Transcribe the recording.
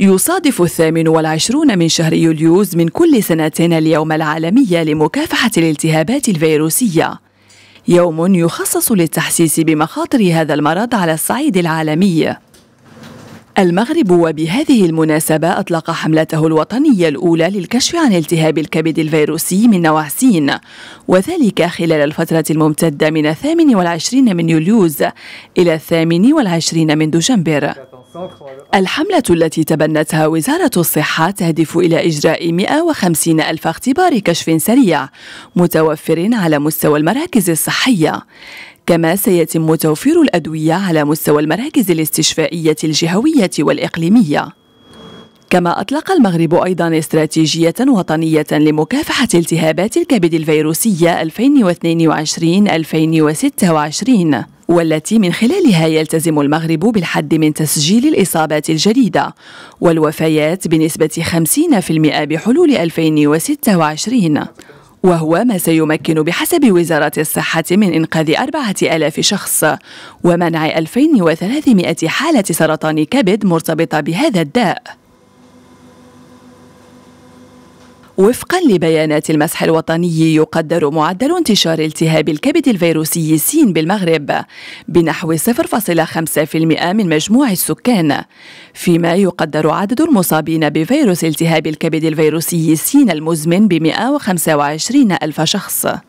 يصادف الثامن والعشرون من شهر يوليوز من كل سنة اليوم العالمي لمكافحة الالتهابات الفيروسية يوم يخصص للتحسيس بمخاطر هذا المرض على الصعيد العالمي المغرب وبهذه المناسبة أطلق حملته الوطنية الأولى للكشف عن التهاب الكبد الفيروسي من نوع سين وذلك خلال الفترة الممتدة من الثامن والعشرين من يوليوز إلى الثامن والعشرين من دجنبر الحملة التي تبنتها وزارة الصحة تهدف إلى إجراء 150 ألف اختبار كشف سريع متوفر على مستوى المراكز الصحية كما سيتم توفير الأدوية على مستوى المراكز الاستشفائية الجهوية والإقليمية كما أطلق المغرب أيضا استراتيجية وطنية لمكافحة التهابات الكبد الفيروسية 2022-2026 والتي من خلالها يلتزم المغرب بالحد من تسجيل الإصابات الجديدة والوفيات بنسبة 50% بحلول 2026 وهو ما سيمكن بحسب وزارة الصحة من إنقاذ أربعة ألاف شخص ومنع 2300 حالة سرطان كبد مرتبطة بهذا الداء وفقا لبيانات المسح الوطني يقدر معدل انتشار التهاب الكبد الفيروسي سين بالمغرب بنحو 0.5% من مجموع السكان فيما يقدر عدد المصابين بفيروس التهاب الكبد الفيروسي سين المزمن ب 125 ألف شخص